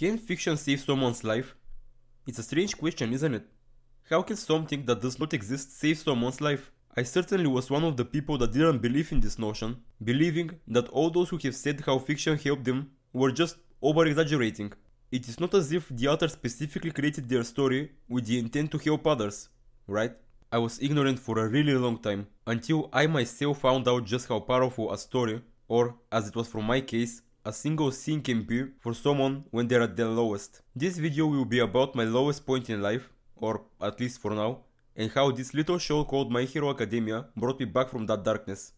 Can fiction save someone's life? It's a strange question, isn't it? How can something that does not exist save someone's life? I certainly was one of the people that didn't believe in this notion, believing that all those who have said how fiction helped them were just over exaggerating. It is not as if the author specifically created their story with the intent to help others, right? I was ignorant for a really long time, until I myself found out just how powerful a story, or as it was for my case, a single thing can be for someone when they're at their lowest. This video will be about my lowest point in life, or at least for now, and how this little show called My Hero Academia brought me back from that darkness.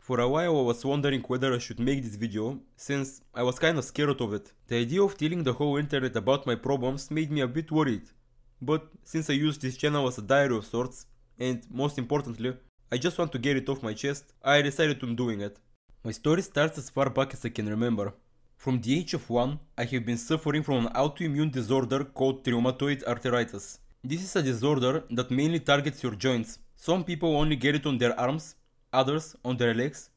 For a while I was wondering whether I should make this video, since I was kinda scared of it. The idea of telling the whole internet about my problems made me a bit worried. But since I use this channel as a diary of sorts, and most importantly, I just want to get it off my chest, I decided on doing it. My story starts as far back as I can remember. From the age of 1, I have been suffering from an autoimmune disorder called rheumatoid arthritis. This is a disorder that mainly targets your joints. Some people only get it on their arms, others on their legs.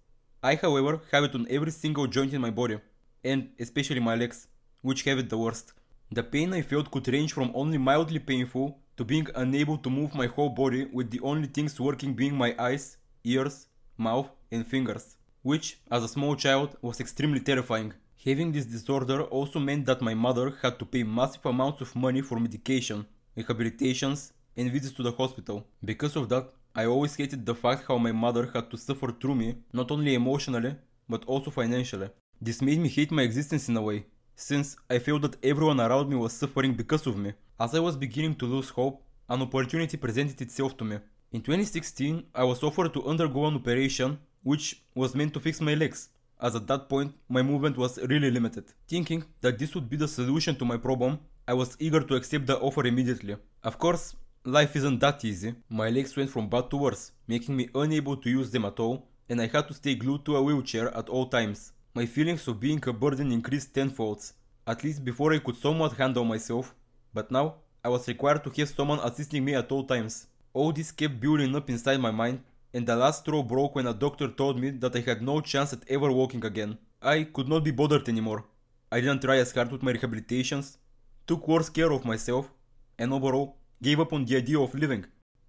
I, however, have it on every single joint in my body, and especially my legs, which have it the worst. The pain I felt could range from only mildly painful to being unable to move my whole body with the only things working being my eyes, ears, mouth and fingers which, as a small child, was extremely terrifying. Having this disorder also meant that my mother had to pay massive amounts of money for medication, rehabilitations, and visits to the hospital. Because of that, I always hated the fact how my mother had to suffer through me, not only emotionally, but also financially. This made me hate my existence in a way, since I felt that everyone around me was suffering because of me. As I was beginning to lose hope, an opportunity presented itself to me. In 2016, I was offered to undergo an operation which was meant to fix my legs, as at that point my movement was really limited. Thinking that this would be the solution to my problem, I was eager to accept the offer immediately. Of course, life isn't that easy. My legs went from bad to worse, making me unable to use them at all, and I had to stay glued to a wheelchair at all times. My feelings of being a burden increased tenfold, at least before I could somewhat handle myself, but now I was required to have someone assisting me at all times. All this kept building up inside my mind and the last straw broke when a doctor told me that I had no chance at ever walking again. I could not be bothered anymore. I didn't try as hard with my rehabilitations, took worse care of myself, and overall gave up on the idea of living,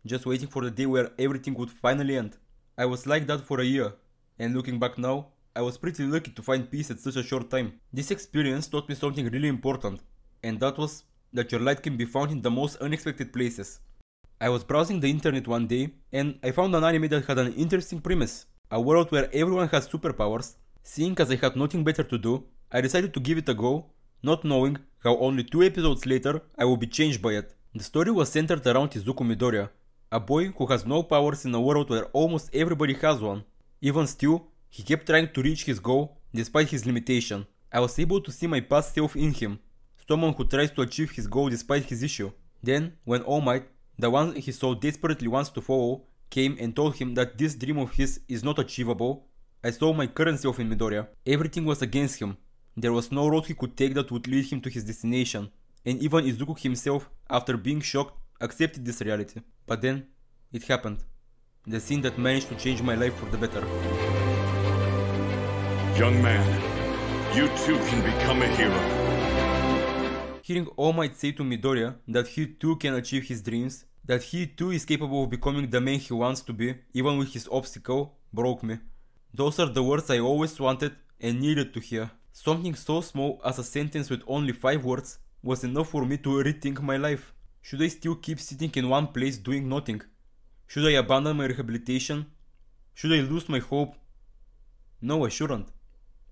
just waiting for the day where everything would finally end. I was like that for a year, and looking back now, I was pretty lucky to find peace at such a short time. This experience taught me something really important, and that was that your light can be found in the most unexpected places. I was browsing the internet one day and I found an anime that had an interesting premise. A world where everyone has superpowers. Seeing as I had nothing better to do, I decided to give it a go, not knowing how only two episodes later I will be changed by it. The story was centered around Izuku Midoriya, a boy who has no powers in a world where almost everybody has one. Even still, he kept trying to reach his goal despite his limitation. I was able to see my past self in him, someone who tries to achieve his goal despite his issue. Then, when All Might the one he so desperately wants to follow came and told him that this dream of his is not achievable. I saw my currency off in Midoriya. Everything was against him. There was no road he could take that would lead him to his destination. And even Izuku himself, after being shocked, accepted this reality. But then, it happened. The scene that managed to change my life for the better. Young man, you too can become a hero. Hearing All Might say to Midoriya that he too can achieve his dreams that he too is capable of becoming the man he wants to be, even with his obstacle, broke me. Those are the words I always wanted and needed to hear. Something so small as a sentence with only 5 words was enough for me to rethink my life. Should I still keep sitting in one place doing nothing? Should I abandon my rehabilitation? Should I lose my hope? No, I shouldn't.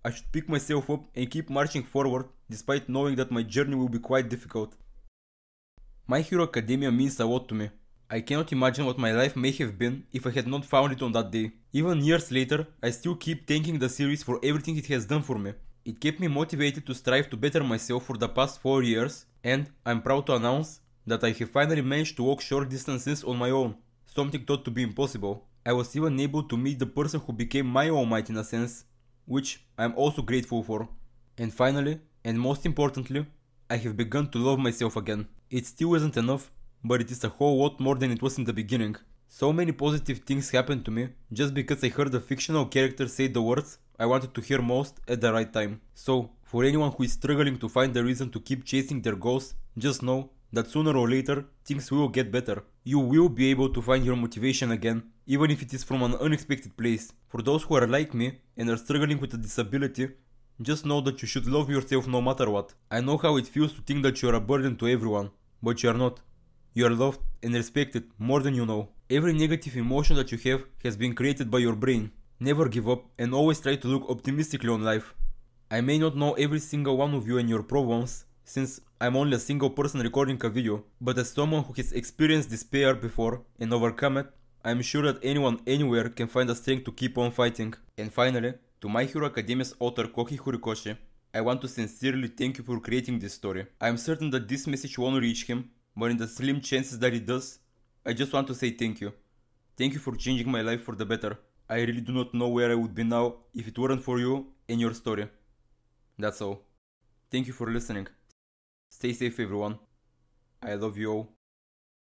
I should pick myself up and keep marching forward despite knowing that my journey will be quite difficult. My Hero Academia means a lot to me. I cannot imagine what my life may have been if I had not found it on that day. Even years later, I still keep thanking the series for everything it has done for me. It kept me motivated to strive to better myself for the past 4 years and I'm proud to announce that I have finally managed to walk short distances on my own, something thought to be impossible. I was even able to meet the person who became my almighty in a sense, which I'm also grateful for. And finally, and most importantly, I have begun to love myself again. It still isn't enough, but it is a whole lot more than it was in the beginning. So many positive things happened to me just because I heard a fictional character say the words I wanted to hear most at the right time. So, for anyone who is struggling to find a reason to keep chasing their goals, just know that sooner or later things will get better. You will be able to find your motivation again, even if it is from an unexpected place. For those who are like me and are struggling with a disability just know that you should love yourself no matter what. I know how it feels to think that you are a burden to everyone, but you are not. You are loved and respected more than you know. Every negative emotion that you have has been created by your brain. Never give up and always try to look optimistically on life. I may not know every single one of you and your problems, since I'm only a single person recording a video, but as someone who has experienced despair before and overcome it, I'm sure that anyone anywhere can find the strength to keep on fighting. And finally, to my hero Academia's author Kohi Horikoshi, I want to sincerely thank you for creating this story. I am certain that this message won't reach him, but in the slim chances that it does, I just want to say thank you. Thank you for changing my life for the better. I really do not know where I would be now if it weren't for you and your story. That's all. Thank you for listening. Stay safe, everyone. I love you all.